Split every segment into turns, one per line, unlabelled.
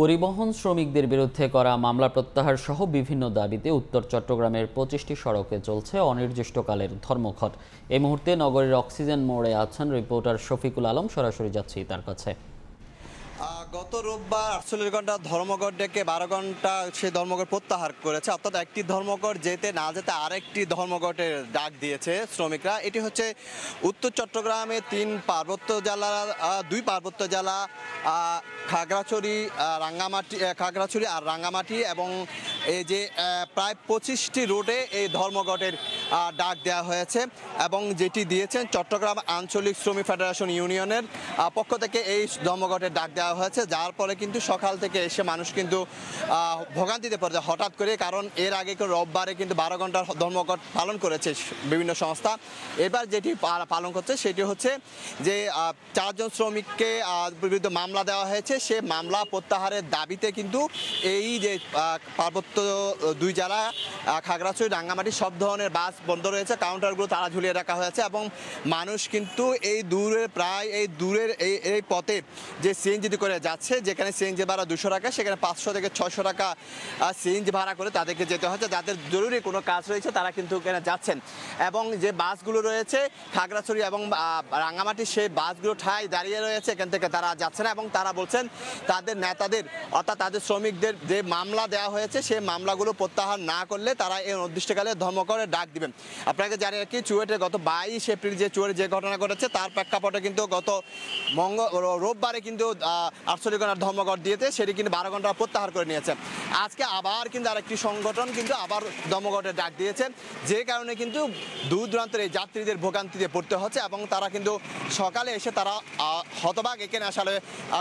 পরিবহন শ্রমিকদের বিরুদ্ধে করা মামলা প্রত্যাহার সহ বিভিন্ন দাবিতে উত্তর চট্টগ্রামের পঁচিশটি সড়কে চলছে অনির্দিষ্টকালের ধর্মঘট এই মুহূর্তে নগরের অক্সিজেন মোড়ে আছেন রিপোর্টার শফিকুল আলম সরাসরি যাচ্ছি তার কাছে
গত রোববার আটচল্লিশ ঘন্টা ধর্মঘট ডেকে বারো ঘন্টা সেই ধর্মঘট প্রত্যাহার করেছে অর্থাৎ একটি ধর্মঘট যেতে না যেতে আরেকটি ধর্মঘটের ডাক দিয়েছে শ্রমিকরা এটি হচ্ছে উত্তর চট্টগ্রামে তিন পার্বত্য জেলা দুই পার্বত্য জেলা খাগড়াছড়ি রাঙ্গামাটি খাগড়াছড়ি আর রাঙ্গামাটি এবং এই যে প্রায় পঁচিশটি রোডে এই ধর্মঘটের ডাক দেওয়া হয়েছে এবং যেটি দিয়েছেন চট্টগ্রাম আঞ্চলিক শ্রমিক ফেডারেশন ইউনিয়নের পক্ষ থেকে এই ধর্মঘটের ডাক দেওয়া হয়েছে যার ফলে কিন্তু সকাল থেকে এসে মানুষ কিন্তু ভোগান্তিতে পড়ছে হঠাৎ করে কারণ এর আগে রোববারে কিন্তু বারো ঘন্টার ধর্মঘট পালন করেছে বিভিন্ন সংস্থা এবার যেটি পালন করছে সেটি হচ্ছে যে চারজন শ্রমিককে বিরুদ্ধে মামলা দেওয়া হয়েছে সে মামলা প্রত্যাহারের দাবিতে কিন্তু এই যে পার্বত্য দুই জেলা খাগড়াছড়ি রাঙ্গামাটি সব ধরনের বাস বন্ধ রয়েছে কাউন্টারগুলো তারা ঝুলিয়ে রাখা হয়েছে এবং মানুষ কিন্তু এই দূরের প্রায় এই দূরের এই এই পথে যে সিএনজিটি করে যাচ্ছে যেখানে সিএনজি ভাড়া দুশো টাকা সেখানে পাঁচশো থেকে ছশো টাকা সিএনজি ভাড়া করে তাদেরকে যেতে হচ্ছে যাদের জরুরি কোনো কাজ রয়েছে তারা কিন্তু এখানে যাচ্ছেন এবং যে বাসগুলো রয়েছে খাগড়াছড়ি এবং রাঙামাটি সেই বাসগুলো ঠাই দাঁড়িয়ে রয়েছে এখান থেকে তারা যাচ্ছে না এবং তারা বলছেন তাদের নেতাদের অর্থাৎ তাদের শ্রমিকদের যে মামলা দেওয়া হয়েছে সেই মামলাগুলো প্রত্যাহার না করলে তারা এই অনির্দিষ্টকালে ধর্মকরে ডাক দিবে করবেন আপনাকে জানি আর কি চুয়েটে গত বাইশ এপ্রিল যে চুয়েটে যে ঘটনা ঘটেছে তার প্রেক্ষাপটে কিন্তু গত মঙ্গ রোববারে কিন্তু আটচল্লিশ ঘন্টার ধর্মঘট দিয়েছে সেটি কিন্তু বারো ঘন্টা প্রত্যাহার করে নিয়েছে আজকে আবার কিন্তু আরেকটি সংগঠন কিন্তু আবার ধর্মঘটের ডাক দিয়েছে যে কারণে কিন্তু দূর দূরান্তের এই যাত্রীদের ভোগান্তিতে পড়তে হচ্ছে এবং তারা কিন্তু সকালে এসে তারা হতবাগ এখানে আসলে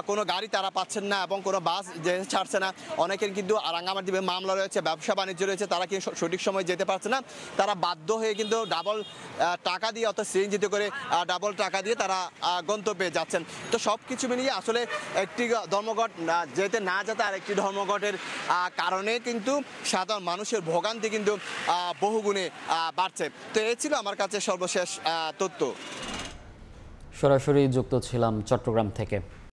কোনো গাড়ি তারা পাচ্ছেন না এবং কোনো বাস যে ছাড়ছে না অনেকের কিন্তু রাঙ্গামাটি মামলা রয়েছে ব্যবসা বাণিজ্য রয়েছে তারা কিন্তু সঠিক সময় যেতে পারছে না তারা বাধ্য হয়ে কিন্তু ডাবল টাকা দিয়ে অর্থাৎ সিএনজিতে করে ডাবল টাকা দিয়ে তারা গন্তব্যে যাচ্ছেন তো সব কিছু মিলিয়ে আসলে একটি ধর্মঘট যেতে না যেতে আরেকটি ধর্মঘটের কারণে কিন্তু সাধারণ মানুষের ভোগান্তি কিন্তু বহুগুণে বাড়ছে তো এ ছিল আমার কাছে সর্বশেষ তথ্য
সরাসরি যুক্ত ছিলাম চট্টগ্রাম থেকে